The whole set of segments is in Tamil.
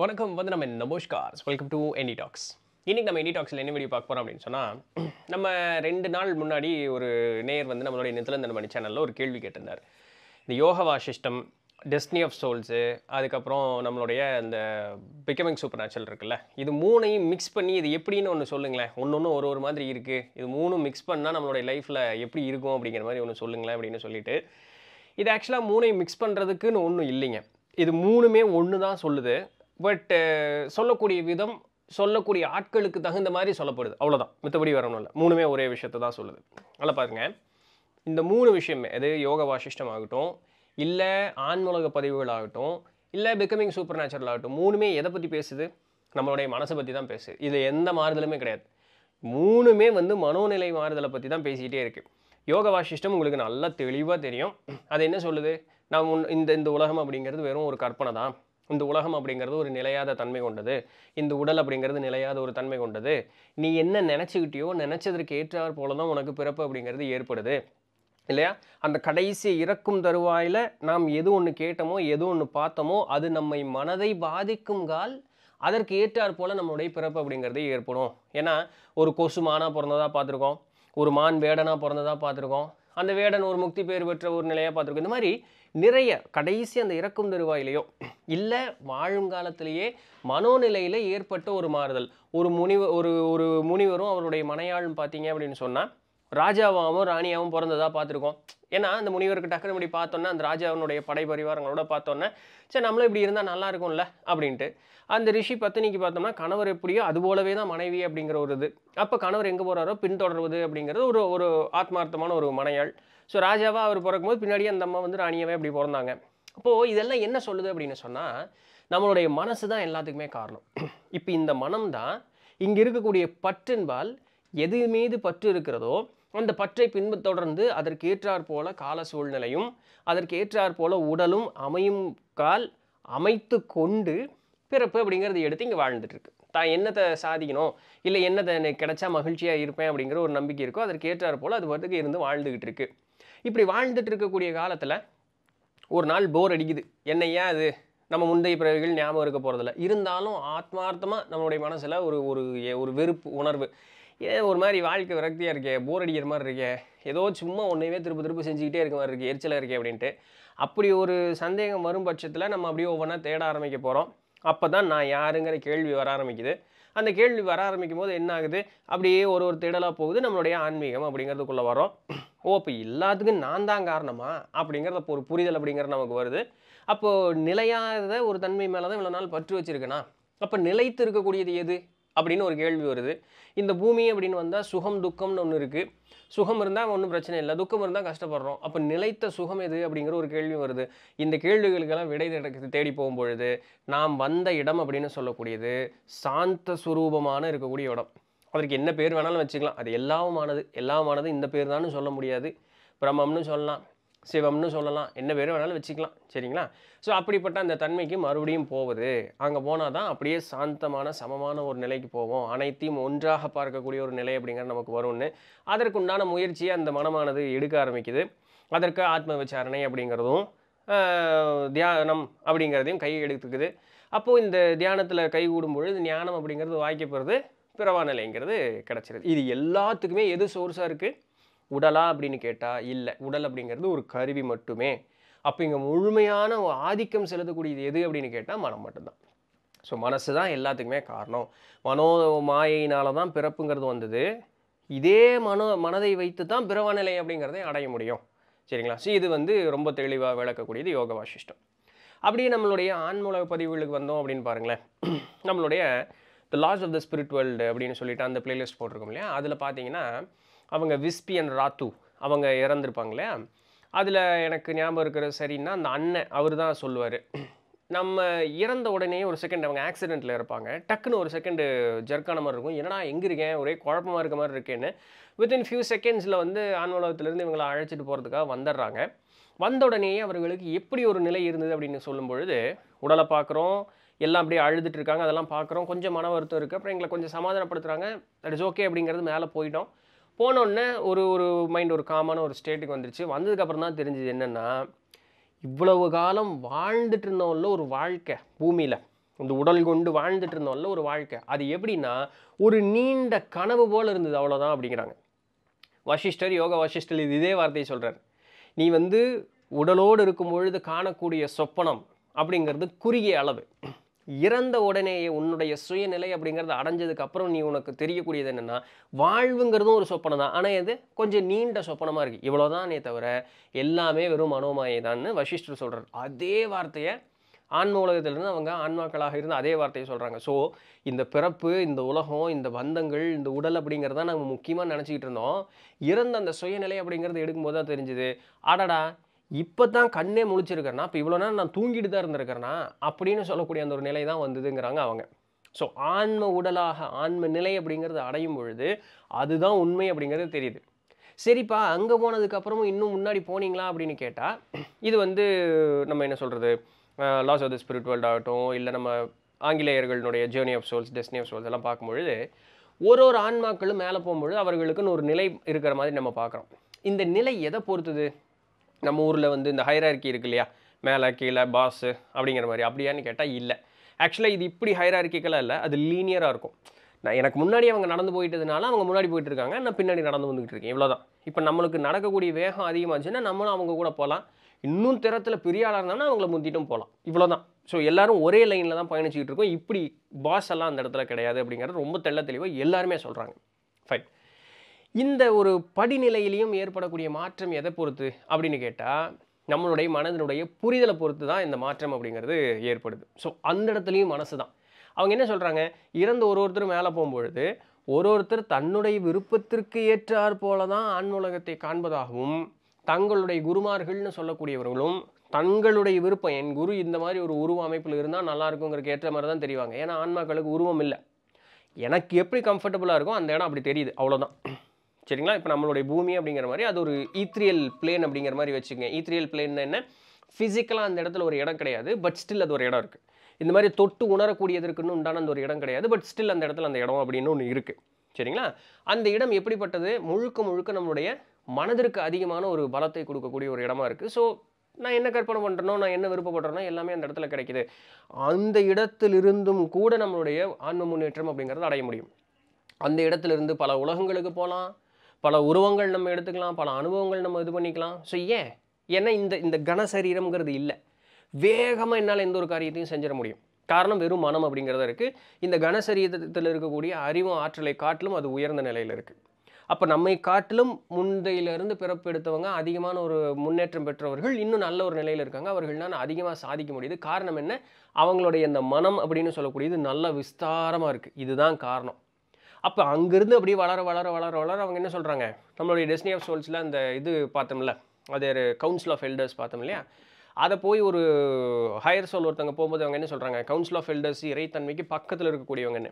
வணக்கம் வந்து நம்ம நமஸ்கார் வெல்கம் டு எனி டாக்ஸ் இன்றைக்கி நம்ம எனி டாக்ஸில் என்ன வீடியோ பார்க்க போகிறோம் அப்படின்னு சொன்னால் நம்ம ரெண்டு நாள் முன்னாடி ஒரு நேயர் வந்து நம்மளுடைய இனத்தில் மணி நம்ம சேனலில் ஒரு கேள்வி கேட்டிருந்தார் இந்த யோகவா சிஸ்டம் டெஸ்னி ஆஃப் சோல்ஸு அதுக்கப்புறம் நம்மளுடைய இந்த பிகமிங் சூப்பர் நேச்சுரல் இருக்குல்ல இது மூணையும் மிக்ஸ் பண்ணி இது எப்படின்னு ஒன்று சொல்லுங்களேன் ஒன்று ஒன்று ஒரு ஒரு மாதிரி இருக்குது இது மூணும் மிக்ஸ் பண்ணால் நம்மளுடைய லைஃப்பில் எப்படி இருக்கும் அப்படிங்கிற மாதிரி ஒன்று சொல்லுங்களேன் அப்படின்னு சொல்லிட்டு இது ஆக்சுவலாக மூணையும் மிக்ஸ் பண்ணுறதுக்குன்னு ஒன்றும் இல்லைங்க இது மூணுமே ஒன்று தான் சொல்லுது பட் uh, சொல்லக்கூடிய விதம் சொல்லக்கூடிய ஆட்களுக்கு தகுந்த மாதிரி சொல்லப்படுது அவ்வளோதான் மித்தபடி வரணும் இல்லை மூணுமே ஒரே விஷயத்த தான் சொல்லுது அதில் பாருங்க இந்த மூணு விஷயமே அது யோக வாசிஷ்டம் ஆகட்டும் இல்லை ஆன்முலக பதிவுகள் ஆகட்டும் இல்லை பிகமிங் சூப்பர் நேச்சுரல் ஆகட்டும் மூணுமே எதை பற்றி பேசுது நம்மளுடைய மனசை பற்றி தான் பேசுது இது எந்த மாறுதலுமே கிடையாது மூணுமே வந்து மனோநிலை மாறுதலை பற்றி தான் பேசிக்கிட்டே இருக்குது யோக வாசிஷ்டம் உங்களுக்கு நல்லா தெளிவாக தெரியும் அது என்ன சொல்லுது நான் இந்த இந்த உலகம் அப்படிங்கிறது வெறும் ஒரு கற்பனை தான் இந்த உலகம் அப்படிங்கிறது ஒரு நிலையாத தன்மை கொண்டது இந்த உடல் அப்படிங்கிறது நிலையாத ஒரு தன்மை கொண்டது நீ என்ன நினச்சிக்கிட்டியோ நினச்சதற்கு ஏற்றாற் போல தான் உனக்கு பிறப்பு அப்படிங்கிறது ஏற்படுது இல்லையா அந்த கடைசி இறக்கும் தருவாயில் நாம் எது ஒன்று கேட்டோமோ எது ஒன்று பார்த்தோமோ அது நம்மை மனதை பாதிக்கும் கால் அதற்கு ஏற்றாற் போல் நம்மளுடைய பிறப்பு அப்படிங்கிறது ஏற்படும் ஏன்னா ஒரு கொசு மானாக பிறந்ததாக பார்த்துருக்கோம் ஒரு மான் வேடனாக பிறந்ததாக பார்த்துருக்கோம் அந்த வேடன் ஒரு முக்தி பெயர் பெற்ற ஒரு நிலையாக பார்த்துருக்கோம் இந்த மாதிரி நிறைய கடைசி அந்த இறக்கும் தருவாயிலையோ இல்லை வாழும் காலத்திலேயே மனோநிலையில் ஏற்பட்ட ஒரு மாறுதல் ஒரு முனிவ ஒரு ஒரு முனிவரும் அவருடைய மனையாளும் பார்த்தீங்க அப்படின்னு சொன்னால் ராஜாவாகவும் ராணியாகவும் பிறந்ததாக பார்த்துருக்கோம் ஏன்னா அந்த முனிவருக்கு டக்குனு இப்படி பார்த்தோன்னா அந்த ராஜாவினுடைய படை பரிவாரங்களோட பார்த்தோன்னே சரி நம்மளும் இப்படி இருந்தால் நல்லா இருக்கும்ல அப்படின்ட்டு அந்த ரிஷி பத்தினிக்கு பார்த்தோம்னா கணவர் எப்படியோ அது போலவே தான் மனைவி அப்படிங்கிற ஒரு இது அப்போ கணவர் எங்கே போகிறாரோ பின்தொடர்வது அப்படிங்கிறது ஒரு ஒரு ஆத்மார்த்தமான ஒரு மனையாள் ஸோ ராஜாவாக அவர் பிறக்கும்போது பின்னாடியே அந்த அம்மா வந்து ராணியாவே அப்படி பிறந்தாங்க அப்போது இதெல்லாம் என்ன சொல்லுது அப்படின்னு சொன்னால் நம்மளுடைய மனசு தான் எல்லாத்துக்குமே காரணம் இப்போ இந்த மனம் தான் இங்கே இருக்கக்கூடிய பற்றின்பால் எது மீது பற்று இருக்கிறதோ அந்த பற்றை பின்பு தொடர்ந்து அதற்கு ஏற்றாற் போல கால சூழ்நிலையும் அதற்கு ஏற்றாற் போல உடலும் அமையும் கால் அமைத்து கொண்டு பிறப்பு அப்படிங்கிறத எடுத்து இங்கே வாழ்ந்துட்டுருக்கு தான் என்னத்தை சாதிக்கணும் இல்லை என்னத்தை எனக்கு கிடச்சா மகிழ்ச்சியாக இருப்பேன் அப்படிங்கிற ஒரு நம்பிக்கை இருக்கோ அதற்கு ஏற்றாற் போல் அது வரதுக்கு இருந்து வாழ்ந்துக்கிட்டு இருக்கு இப்படி வாழ்ந்துட்டு இருக்கக்கூடிய காலத்தில் ஒரு நாள் போர் அடிக்குது என்னையா அது நம்ம முந்தைய பிறவிகள் ஞாபகம் இருக்க போகிறதில்ல இருந்தாலும் ஆத்மார்த்தமாக நம்மளுடைய மனசில் ஒரு ஒரு ஒரு வெறுப்பு உணர்வு ஏதோ ஒரு மாதிரி வாழ்க்கை விரக்தியாக இருக்கே போர் அடிக்கிற மாதிரி இருக்கே ஏதோ சும்மா ஒன்றையுமே திருப்பி திருப்பி செஞ்சுக்கிட்டே இருக்க மாதிரி இருக்குது எரிச்சலாக இருக்கே அப்படின்ட்டு அப்படி ஒரு சந்தேகம் வரும் பட்சத்தில் நம்ம அப்படியே ஒவ்வொன்றா தேட ஆரம்பிக்க போகிறோம் அப்போ தான் நான் யாருங்கிற கேள்வி வர ஆரம்பிக்குது அந்த கேள்வி வர ஆரம்பிக்கும் போது என்ன ஆகுது அப்படியே ஒரு ஒரு திடலாக போகுது நம்மளுடைய ஆன்மீகம் அப்படிங்கிறதுக்குள்ளே வரோம் ஓ இப்போ எல்லாத்துக்கும் நான் தான் காரணமா அப்படிங்கிறத ஒரு புரிதல் அப்படிங்கிறது நமக்கு வருது அப்போது நிலையாத ஒரு தன்மை மேலே தான் இவ்வளோ நாள் பற்று வச்சுருக்கேனா அப்போ நிலைத்து இருக்கக்கூடியது எது அப்படின்னு ஒரு கேள்வி வருது இந்த பூமி அப்படின்னு வந்தால் சுகம் துக்கம்னு ஒன்று இருக்குது சுகம் இருந்தால் ஒன்றும் பிரச்சனை இல்லை துக்கம் இருந்தால் கஷ்டப்படுறோம் அப்போ நிலைத்த சுகம் எது அப்படிங்கிற ஒரு கேள்வி வருது இந்த கேள்விகளுக்கெல்லாம் விடை தேடி போகும்பொழுது நாம் வந்த இடம் அப்படின்னு சொல்லக்கூடியது சாந்த சுரூபமான இருக்கக்கூடிய இடம் அதற்கு என்ன பேர் வேணாலும் வச்சுக்கலாம் அது எல்லாமானது எல்லாமானது இந்த பேர் தான் சொல்ல முடியாது பிரம்மம்னு சொல்லலாம் சிவம்னு சொல்லலாம் என்ன பேரும் வேணாலும் வச்சுக்கலாம் சரிங்களா ஸோ அப்படிப்பட்ட அந்த தன்மைக்கு மறுபடியும் போவது அங்கே போனால் தான் அப்படியே சாந்தமான சமமான ஒரு நிலைக்கு போவோம் அனைத்தையும் ஒன்றாக பார்க்கக்கூடிய ஒரு நிலை அப்படிங்கிறது நமக்கு வரும்னு அதற்குண்டான முயற்சியை அந்த மனமானது எடுக்க ஆரம்பிக்குது அதற்கு ஆத்ம விசாரணை அப்படிங்கிறதும் தியானம் அப்படிங்கிறதையும் கை எடுத்துக்குது அப்போது இந்த தியானத்தில் கை கூடும் பொழுது ஞானம் அப்படிங்கிறது வாய்க்கப்படுறது பிறவா நிலைங்கிறது கிடச்சிருது இது எல்லாத்துக்குமே எது சோர்ஸாக இருக்குது உடலா அப்படின்னு கேட்டால் இல்லை உடல் அப்படிங்கிறது ஒரு கருவி மட்டுமே அப்போ இங்கே முழுமையான ஆதிக்கம் செலுத்தக்கூடியது எது அப்படின்னு கேட்டால் மனம் மட்டும்தான் ஸோ மனசு தான் எல்லாத்துக்குமே காரணம் மனோ மாயினால தான் பிறப்புங்கிறது வந்தது இதே மன மனதை வைத்து தான் பிறவநிலை அப்படிங்கிறதையும் அடைய முடியும் சரிங்களா ஸோ இது வந்து ரொம்ப தெளிவாக விளக்கக்கூடியது யோக வாசிஷ்டம் அப்படியே நம்மளுடைய ஆன்மூல பதிவுகளுக்கு வந்தோம் அப்படின்னு பாருங்களேன் நம்மளுடைய the laws of the spirit world அப்படின்னு சொல்லிட்டு அந்த பிளேலிஸ்ட் போட்டிருக்கோம் இல்லையா அதில் பார்த்தீங்கன்னா அவங்க விஸ்பியன் ராத்து அவங்க இறந்துருப்பாங்க இல்லையா அதில் எனக்கு ஞாபகம் இருக்கிற சரின்னா அந்த அண்ணன் அவர் தான் சொல்லுவார் நம்ம இறந்த உடனே ஒரு செகண்ட் அவங்க ஆக்சிடெண்ட்டில் இருப்பாங்க டக்குன்னு ஒரு செகண்டு ஜர்க்கான மாதிரி இருக்கும் என்னடா எங்கே இருக்கேன் ஒரே குழப்பமாக இருக்க மாதிரி இருக்கேன்னு வித்தின் ஃபியூ செகண்ட்ஸில் வந்து ஆன்வலகத்துலேருந்து இவங்களை அழைச்சிட்டு போகிறதுக்காக வந்துடுறாங்க வந்த உடனேயே அவர்களுக்கு எப்படி ஒரு நிலை இருந்தது அப்படின்னு சொல்லும் பொழுது உடலை பார்க்குறோம் எல்லாம் அப்படியே அழுதுட்டு இருக்காங்க அதெல்லாம் பார்க்குறோம் கொஞ்சம் மன வருத்தம் இருக்குது அப்புறம் எங்களை கொஞ்சம் சமாதானப்படுத்துகிறாங்க தட் இஸ் ஓகே அப்படிங்கிறது மேலே போயிட்டோம் போனோடனே ஒரு ஒரு மைண்ட் ஒரு காமான ஒரு ஸ்டேட்டுக்கு வந்துருச்சு வந்ததுக்கப்புறம் தான் தெரிஞ்சது என்னென்னா இவ்வளவு காலம் வாழ்ந்துட்டு இருந்தவங்கள ஒரு வாழ்க்கை பூமியில் இந்த உடல் கொண்டு வாழ்ந்துட்டு இருந்தோம்ல ஒரு வாழ்க்கை அது எப்படின்னா ஒரு நீண்ட கனவு போல் இருந்தது அவ்வளோதான் அப்படிங்கிறாங்க வசிஷ்டர் யோக வசிஷ்டர் இது இதே வார்த்தையை சொல்கிறார் நீ வந்து உடலோடு இருக்கும் பொழுது காணக்கூடிய சொப்பனம் அப்படிங்கிறது குறுகிய அளவு இறந்த உடனேயே உன்னுடைய சுயநிலை அப்படிங்கிறது அடைஞ்சதுக்கு அப்புறம் நீ உனக்கு தெரியக்கூடியது என்னென்னா வாழ்வுங்கிறதும் ஒரு சொப்பனை தான் ஆனால் இது கொஞ்சம் நீண்ட சொப்பனமாக இருக்குது இவ்வளோதானே தவிர எல்லாமே வெறும் மனோமாயை தான்னு வசிஷ்டர் சொல்கிறார் அதே வார்த்தையை ஆன்ம உலகத்திலிருந்து அவங்க ஆன்மாக்களாக இருந்து அதே வார்த்தையை சொல்கிறாங்க ஸோ இந்த பிறப்பு இந்த உலகம் இந்த பந்தங்கள் இந்த உடல் அப்படிங்கிறத நம்ம முக்கியமாக நினச்சிக்கிட்டு இருந்தோம் இறந்த அந்த சுயநிலை அப்படிங்கிறது எடுக்கும்போது தான் தெரிஞ்சுது ஆடாடா இப்போ தான் கண்ணே முடிச்சிருக்கிறனா இப்போ இவ்வளோ நேரம் நான் தூங்கிட்டு தான் இருந்திருக்கிறேன்னா அப்படின்னு சொல்லக்கூடிய அந்த ஒரு நிலை தான் வந்ததுங்கிறாங்க அவங்க ஸோ ஆன்ம உடலாக ஆன்ம நிலை அப்படிங்கிறது அடையும் பொழுது அதுதான் உண்மை அப்படிங்கிறது தெரியுது சரிப்பா அங்கே போனதுக்கப்புறமும் இன்னும் முன்னாடி போனீங்களா அப்படின்னு கேட்டால் இது வந்து நம்ம என்ன சொல்கிறது laws of the spirit world ஆகட்டும் இல்லை நம்ம ஆங்கிலேயர்களுடைய journey of souls destiny of souls எல்லாம் பார்க்கும்பொழுது ஒரு ஒரு ஆன்மாக்களும் மேலே போகும்பொழுது அவர்களுக்குன்னு ஒரு நிலை இருக்கிற மாதிரி நம்ம பார்க்குறோம் இந்த நிலை எதை பொறுத்தது நம்ம ஊரில் வந்து இந்த ஹைரார்க்கி இருக்கு இல்லையா மேலே கீழே பாஸு அப்படிங்கிற மாதிரி அப்படியான்னு கேட்டால் இல்லை ஆக்சுவலாக இது இப்படி ஹைரார்க்கிக்கெல்லாம் இல்லை அது லீனியராக இருக்கும் நான் எனக்கு முன்னாடி அவங்க நடந்து போயிட்டதுனால அவங்க முன்னாடி போயிட்டு இருக்காங்க நான் பின்னாடி நடந்து வந்துகிட்டு இருக்கேன் இவ்வளோதான் இப்போ நம்மளுக்கு நடக்கக்கூடிய வேகம் அதிகமாச்சுன்னா நம்மளும் அவங்க கூட போகலாம் இன்னும் திறத்தில் பெரிய ஆளாக இருந்தாலும் அவங்கள முந்திட்டும் போகலாம் இவ்வளோ தான் ஸோ எல்லோரும் ஒரே லைனில் தான் பயணிச்சுக்கிட்டு இருக்கோம் இப்படி பாஸ் எல்லாம் அந்த இடத்துல கிடையாது அப்படிங்கிறது ரொம்ப தெள்ள தெளிவாக எல்லாருமே சொல்கிறாங்க ஃபைன் இந்த ஒரு படிநிலையிலையும் ஏற்படக்கூடிய மாற்றம் எதை பொறுத்து அப்படின்னு கேட்டால் நம்மளுடைய மனதினுடைய புரிதலை பொறுத்து தான் இந்த மாற்றம் அப்படிங்கிறது ஏற்படுது ஸோ அந்த இடத்துலையும் மனசு தான் அவங்க என்ன சொல்கிறாங்க இறந்து ஒரு ஒருத்தர் மேலே போகும்பொழுது ஒரு ஒருத்தர் தன்னுடைய விருப்பத்திற்கு ஏற்றாற் போல தான் ஆன்மூலகத்தை காண்பதாகவும் தங்களுடைய குருமார்கள்னு சொல்லக்கூடியவர்களும் தங்களுடைய விருப்பம் என் குரு இந்த மாதிரி ஒரு உருவ அமைப்பில் இருந்தால் நல்லா ஏற்ற மாதிரி தான் தெரிவாங்க ஏன்னா ஆன்மாக்களுக்கு உருவம் இல்லை எனக்கு எப்படி கம்ஃபர்டபுளாக இருக்கோ அந்த இடம் அப்படி தெரியுது அவ்வளோதான் சரிங்களா இப்போ நம்மளுடைய பூமி அப்படிங்கிற மாதிரி அது ஒரு ஈத்ரியல் பிளேன் அப்படிங்கிற மாதிரி வச்சுக்கோங்க ஈத்ரியல் பிளேன் என்ன ஃபிசிக்கலாக அந்த இடத்துல ஒரு இடம் கிடையாது பட் ஸ்டில் அது ஒரு இடம் இருக்குது இந்த மாதிரி தொட்டு உணரக்கூடியது உண்டான அந்த ஒரு இடம் கிடையாது பட் ஸ்டில் அந்த இடத்துல அந்த இடம் அப்படின்னு ஒன்று இருக்குது சரிங்களா அந்த இடம் எப்படிப்பட்டது முழுக்க முழுக்க நம்மளுடைய மனதிற்கு அதிகமான ஒரு பலத்தை கொடுக்கக்கூடிய ஒரு இடமா இருக்குது ஸோ நான் என்ன கற்பனை பண்ணுறனோ நான் என்ன விருப்பப்படுறேனோ எல்லாமே அந்த இடத்துல கிடைக்குது அந்த இடத்திலிருந்தும் கூட நம்மளுடைய ஆன்ம முன்னேற்றம் அப்படிங்கிறத அடைய முடியும் அந்த இடத்துலேருந்து பல உலகங்களுக்கு போகலாம் பல உருவங்கள் நம்ம எடுத்துக்கலாம் பல அனுபவங்கள் நம்ம இது பண்ணிக்கலாம் ஸோ ஏன் ஏன்னா இந்த இந்த கனசரீரம்ங்கிறது இல்லை வேகமாக என்னால் எந்த ஒரு காரியத்தையும் செஞ்சிட முடியும் காரணம் வெறும் மனம் அப்படிங்கிறத இருக்குது இந்த கனசரீரத்தில் இருக்கக்கூடிய அறிவும் ஆற்றலை காட்டிலும் அது உயர்ந்த நிலையில் இருக்குது அப்போ நம்மை காட்டிலும் முந்தையிலிருந்து எடுத்தவங்க அதிகமான ஒரு முன்னேற்றம் பெற்றவர்கள் இன்னும் நல்ல ஒரு நிலையில் இருக்காங்க அவர்கள்னால் அதிகமாக சாதிக்க முடியுது காரணம் என்ன அவங்களுடைய இந்த மனம் அப்படின்னு சொல்லக்கூடியது நல்ல விஸ்தாரமாக இருக்குது இதுதான் காரணம் அப்போ அங்கேருந்து அப்படியே வளர வளர வளர வளர அவங்க என்ன சொல்கிறாங்க நம்மளுடைய டெஸ்னி ஆஃப் சோல்ஸில் அந்த இது பார்த்தோம்ல அது கவுன்சில் ஆஃப் எல்டர்ஸ் பார்த்தோம் இல்லையா அதை போய் ஒரு ஹையர் சோல் ஒருத்தவங்க போகும்போது அவங்க என்ன சொல்கிறாங்க கவுன்சில் ஆஃப் எல்டர்ஸ் இறைத்தன்மைக்கு பக்கத்தில் இருக்கக்கூடியவங்கன்னு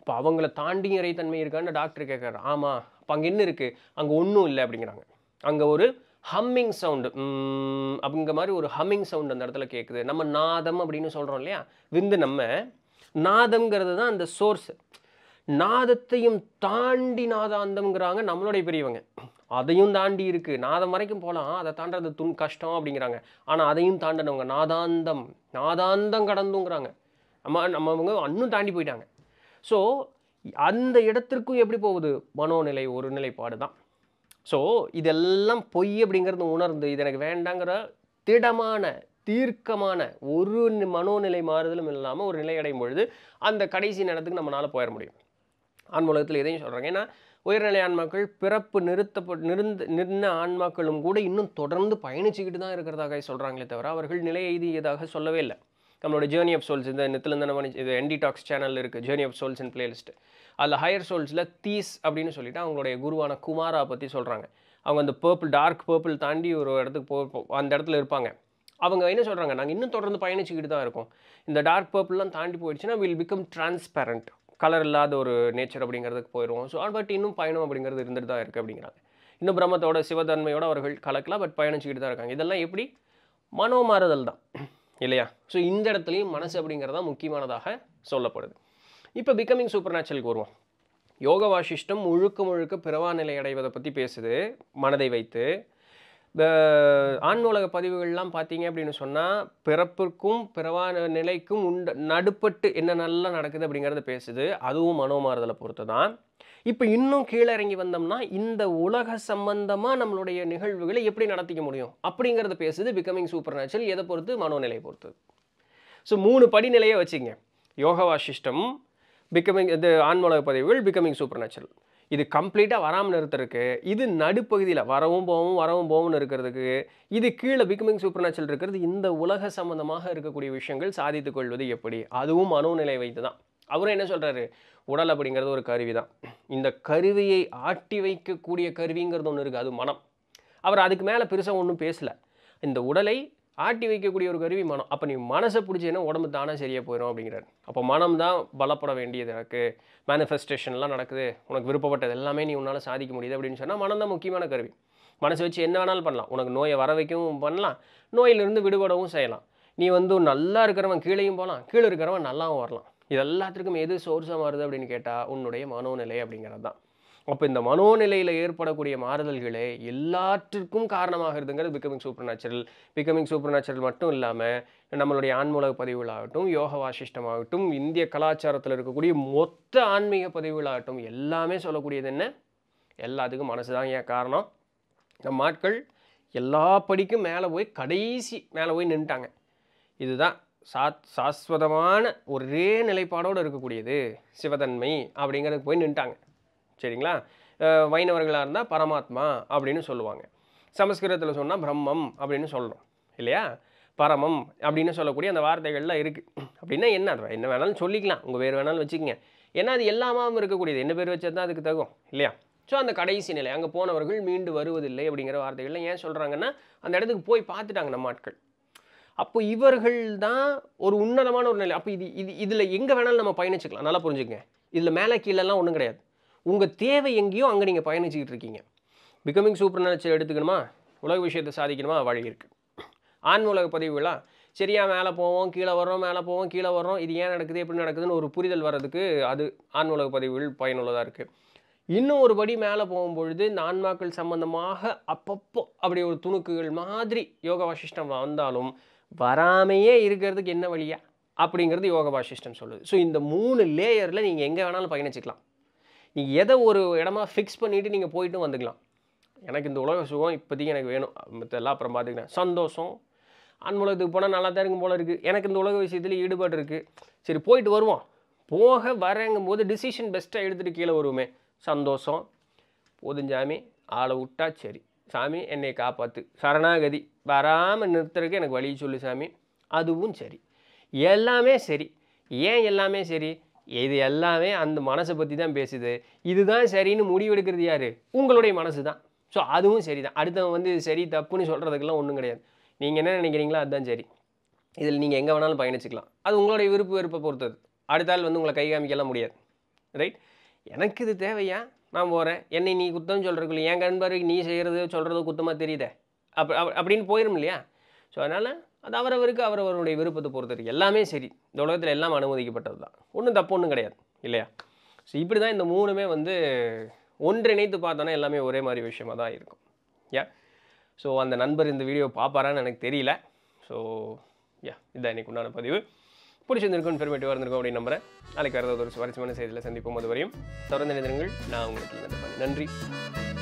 இப்போ அவங்கள தாண்டி இறைத்தன்மை இருக்கான்னு டாக்டர் கேட்குறாரு ஆமாம் அப்போ அங்கே என்ன இருக்குது அங்கே ஒன்றும் இல்லை அப்படிங்கிறாங்க அங்கே ஒரு ஹம்மிங் சவுண்டு அப்படிங்கிற மாதிரி ஒரு ஹம்மிங் சவுண்ட் அந்த இடத்துல கேட்குது நம்ம நாதம் அப்படின்னு சொல்கிறோம் இல்லையா விந்து நம்ம நாதம்ங்கிறது தான் அந்த சோர்ஸ் நாதத்தையும் தாண்டி நாதாந்தம்ங்கிறாங்க நம்மளுடைய பெரியவங்க அதையும் தாண்டி இருக்குது நாதம் வரைக்கும் போகலாம் அதை தாண்டது துன் கஷ்டம் அப்படிங்கிறாங்க ஆனால் அதையும் தாண்டினவங்க நாதாந்தம் நாதாந்தம் கடந்துங்கிறாங்க நம்ம நம்மவங்க அன்னும் தாண்டி போயிட்டாங்க ஸோ அந்த இடத்திற்கும் எப்படி போகுது மனோநிலை ஒரு நிலைப்பாடு தான் ஸோ இதெல்லாம் பொய் அப்படிங்கிறது உணர்ந்து இது எனக்கு வேண்டாங்கிற திடமான தீர்க்கமான ஒரு மனோநிலை மாறுதலும் இல்லாமல் ஒரு நிலை அடையும் பொழுது அந்த கடைசி நேரத்துக்கு நம்மளால் போயிட முடியும் ஆன்மூலகத்தில் எதையும் சொல்கிறாங்க ஏன்னா உயர்நிலை ஆன்மாக்கள் பிறப்பு நிறுத்தப்பட்டு நிறுந்த நின்ன ஆன்மாக்களும் கூட இன்னும் தொடர்ந்து பயணிச்சுக்கிட்டு தான் இருக்கிறதாக சொல்கிறாங்களே தவிர அவர்கள் நிலை எழுதியதாக சொல்லவே இல்லை நம்மளோட ஜேர்னி ஆஃப் சோல்ஸ் இந்த நித்திலிருந்து நம்ம இது என்டி டாக்ஸ் இருக்குது journey of souls and playlist அதில் ஹையர் சோல்ஸில் தீஸ் அப்படின்னு சொல்லிட்டு அவங்களுடைய குருவான குமாரா பற்றி சொல்கிறாங்க அவங்க அந்த பர்பிள் டார்க் பர்பிள் தாண்டி ஒரு இடத்துக்கு போ அந்த இடத்துல இருப்பாங்க அவங்க என்ன சொல்கிறாங்க நாங்கள் இன்னும் தொடர்ந்து பயணிச்சுக்கிட்டு தான் இருக்கோம் இந்த டார்க் பர்பிள்லாம் தாண்டி போயிடுச்சுன்னா வில் பிகம் டிரான்ஸ்பேரண்ட் கலர் இல்லாத ஒரு நேச்சர் அப்படிங்கிறதுக்கு போயிடுவோம் ஸோ பட் இன்னும் பயணம் அப்படிங்கிறது இருந்துட்டு தான் இருக்குது அப்படிங்கிறாங்க இன்னும் பிரம்மத்தோட சிவதன்மையோட அவர்கள் கலக்கலாம் பட் பயணிச்சுக்கிட்டு தான் இருக்காங்க இதெல்லாம் எப்படி மனோ மாறுதல் தான் இல்லையா ஸோ இந்த இடத்துலையும் மனசு அப்படிங்கிறதா முக்கியமானதாக சொல்லப்படுது இப்போ பிகமிங் சூப்பர் நேச்சுரலுக்கு வருவோம் யோக வாசிஷ்டம் முழுக்க முழுக்க பிறவா நிலை அடைவதை பற்றி பேசுது மனதை வைத்து இந்த ஆன்மூலக பதிவுகள்லாம் பார்த்தீங்க அப்படின்னு சொன்னால் பிறப்புக்கும் பிறவான நிலைக்கும் உண்ட நடுப்பட்டு என்ன நல்லா நடக்குது அப்படிங்கிறத பேசுது அதுவும் மனோமாறுதலை பொறுத்து தான் இப்போ இன்னும் கீழே இறங்கி வந்தோம்னா இந்த உலக சம்பந்தமாக நம்மளுடைய நிகழ்வுகளை எப்படி நடத்திக்க முடியும் அப்படிங்கிறத பேசுது பிகமிங் சூப்பர் நேச்சுரல் எதை பொறுத்து மனோநிலையை பொறுத்து ஸோ மூணு படிநிலையை வச்சுங்க யோகவாசிஷ்டம் பிகமிங் இது ஆன்மூலக பதிவுகள் பிகமிங் சூப்பர் நேச்சுரல் இது கம்ப்ளீட்டாக வராமல் நிறுத்துறதுக்கு இது நடுப்பகுதியில் வரவும் போகவும் வரவும் போகவும் இருக்கிறதுக்கு இது கீழே பிகமிங் சூப்பர் நேச்சுரல் இருக்கிறது இந்த உலக சம்மந்தமாக இருக்கக்கூடிய விஷயங்கள் சாதித்து கொள்வது எப்படி அதுவும் மனோநிலை வைத்து தான் அவரும் என்ன சொல்கிறாரு உடல் அப்படிங்கிறது ஒரு கருவி தான் இந்த கருவியை ஆட்டி வைக்கக்கூடிய கருவிங்கிறது ஒன்று இருக்குது அது மனம் அவர் அதுக்கு மேலே பெருசாக ஒன்றும் பேசலை இந்த உடலை ஆட்டி வைக்கக்கூடிய ஒரு கருவி மனம் அப்போ நீ மனசை பிடிச்சேன்னா உடம்பு தானே சரியாக போயிடும் அப்படிங்கிறார் அப்போ மனம் தான் பலப்பட வேண்டியது எனக்கு மேனிஃபெஸ்டேஷன்லாம் நடக்குது உனக்கு விருப்பப்பட்டது எல்லாமே நீ உன்னால் சாதிக்க முடியுது அப்படின்னு சொன்னால் மனம் தான் முக்கியமான கருவி மனசை வச்சு என்ன வேணாலும் பண்ணலாம் உனக்கு நோயை வர வைக்கவும் பண்ணலாம் நோயிலிருந்து விடுபடவும் செய்யலாம் நீ வந்து நல்லா இருக்கிறவன் கீழேயும் போகலாம் கீழே இருக்கிறவன் நல்லாவும் வரலாம் இது எல்லாத்துக்கும் எது சோர்ஸாக மாறுது அப்படின்னு கேட்டால் உன்னுடைய மனோநிலை அப்படிங்கிறது தான் அப்போ இந்த மனோநிலையில் ஏற்படக்கூடிய மாறுதல்களே எல்லாற்றிற்கும் காரணமாகிறதுங்கிறது becoming supernatural becoming supernatural மட்டும் இல்லாமல் நம்மளுடைய ஆன்மூலக பதிவுகளாகட்டும் யோக வாசிஷ்டமாகட்டும் இந்திய கலாச்சாரத்தில் இருக்கக்கூடிய மொத்த ஆன்மீக பதிவுகளாகட்டும் எல்லாமே சொல்லக்கூடியது என்ன எல்லாத்துக்கும் மனசு தான் ஏன் காரணம் நம்ம ஆட்கள் எல்லா படிக்கும் மேலே போய் கடைசி மேலே போய் நின்ட்டாங்க இதுதான் சாத் சாஸ்வதமான ஒரே நிலைப்பாடோடு இருக்கக்கூடியது சிவதன்மை அப்படிங்கிறதுக்கு போய் நின்ட்டாங்க சரிங்களா வைணவர்களாக இருந்தால் பரமாத்மா அப்படின்னு சொல்லுவாங்க சமஸ்கிருதத்தில் சொன்னால் பிரம்மம் அப்படின்னு சொல்கிறோம் இல்லையா பரமம் அப்படின்னு சொல்லக்கூடிய அந்த வார்த்தைகள்லாம் இருக்குது அப்படின்னா என்ன அது என்ன வேணாலும் சொல்லிக்கலாம் உங்கள் பேர் வேணாலும் வச்சுக்கோங்க ஏன்னா அது எல்லாமும் இருக்கக்கூடியது என்ன பேர் வச்சது தான் அதுக்கு தகும் இல்லையா ஸோ அந்த கடைசி நிலை அங்கே போனவர்கள் மீண்டு வருவதில்லை அப்படிங்கிற வார்த்தைகள்லாம் ஏன் சொல்கிறாங்கன்னா அந்த இடத்துக்கு போய் பார்த்துட்டாங்க நம்ம ஆட்கள் அப்போ இவர்கள் தான் ஒரு உன்னதமான ஒரு நிலை அப்போ இது இது இதில் எங்கே வேணாலும் நம்ம பயணிச்சுக்கலாம் நல்லா புரிஞ்சுக்கங்க இதில் மேலே கீழெல்லாம் ஒன்றும் கிடையாது உங்கள் தேவை எங்கேயோ அங்கே நீங்கள் பயணிச்சுக்கிட்டு இருக்கீங்க பிகமிங் சூப்பர் நினச்சி எடுத்துக்கணுமா உலக விஷயத்தை சாதிக்கணுமா வழி இருக்குது ஆன்ம உலக பதிவுகளா சரியாக மேலே போவோம் கீழே வரோம் மேலே போவோம் கீழே வரோம் இது ஏன் நடக்குது எப்படி நடக்குதுன்னு ஒரு புரிதல் வர்றதுக்கு அது ஆன்ம உலக பதிவுகள் பயனுள்ளதாக இருக்குது இன்னும் ஒரு படி மேலே போகும்பொழுது இந்த ஆன்மாக்கள் சம்மந்தமாக அப்பப்போ அப்படி ஒரு துணுக்குகள் மாதிரி யோக வாசிஷ்டம் வந்தாலும் வராமையே இருக்கிறதுக்கு என்ன வழியா அப்படிங்கிறது யோக வாசிஷ்டம் சொல்லுது ஸோ இந்த மூணு லேயரில் நீங்கள் எங்கே வேணாலும் பயணிச்சுக்கலாம் நீங்கள் எதை ஒரு இடமா ஃபிக்ஸ் பண்ணிவிட்டு நீங்கள் போயிட்டும் வந்துக்கலாம் எனக்கு இந்த உலக சுகம் இப்போதைக்கு எனக்கு வேணும் மற்றெல்லாம் அப்புறம் பார்த்துக்கிறேன் சந்தோஷம் ஆண்முலகத்துக்கு போனால் நல்லா தான் இருக்கும் போல் இருக்குது எனக்கு இந்த உலக விஷயத்தில் ஈடுபாடு இருக்குது சரி போயிட்டு வருவோம் போக வரங்கும் போது டிசிஷன் பெஸ்ட்டாக எடுத்துகிட்டு கீழே வருவோமே சந்தோஷம் போதும் சாமி ஆளை விட்டா சரி சாமி என்னை காப்பாற்று சரணாகதி வராமல் நிறுத்துறதுக்கு எனக்கு வழி சொல்லு சாமி அதுவும் சரி எல்லாமே சரி ஏன் எல்லாமே சரி இது எல்லாமே அந்த மனசை பற்றி தான் பேசுது இதுதான் சரின்னு முடிவெடுக்கிறது யார் உங்களுடைய மனசு தான் ஸோ அதுவும் சரி தான் அடுத்தவன் வந்து சரி தப்புன்னு சொல்கிறதுக்கெல்லாம் ஒன்றும் கிடையாது நீங்கள் என்ன நினைக்கிறீங்களோ அதுதான் சரி இதில் நீங்கள் எங்கே வேணாலும் பயணிச்சிக்கலாம் அது உங்களுடைய விருப்ப வெறுப்பை பொறுத்தது அடுத்தால் வந்து உங்களை கை காமிக்கலாம் முடியாது ரைட் எனக்கு இது தேவையா நான் போகிறேன் என்னை நீ குத்தம் சொல்கிறக்குள்ளே என் கண்பார்வைக்கு நீ செய்கிறது சொல்கிறது குத்தமாக தெரியுதே அப்போ அப்படின்னு போயிடும் இல்லையா ஸோ அதனால் அது அவரவருக்கு அவரவருடைய விருப்பத்தை பொறுத்தவரைக்கும் எல்லாமே சரி இந்த உலகத்தில் எல்லாம் அனுமதிக்கப்பட்டது தான் ஒன்றும் தப்பு ஒன்றும் கிடையாது இல்லையா ஸோ இப்படி தான் இந்த மூணுமே வந்து ஒன்றிணைத்து பார்த்தோன்னா எல்லாமே ஒரே மாதிரி விஷயமாக தான் இருக்கும் யா ஸோ அந்த நண்பர் இந்த வீடியோ பார்ப்பாரான்னு எனக்கு தெரியல ஸோ யா இதான் இன்றைக்கு உண்டான பதிவு பிடிச்சிருந்திருக்கும் இன்ஃபர்மேட்டிவாக வந்திருக்கும் அப்படின்னு நம்புகிறேன் நாளைக்கு வேறு ஒரு சுவாரஸ்யமான செய்தியில் சந்திப்போம் அது வரையும் தொடர்ந்து நினைந்திருங்கள் நான் உங்களுக்கு நன்றி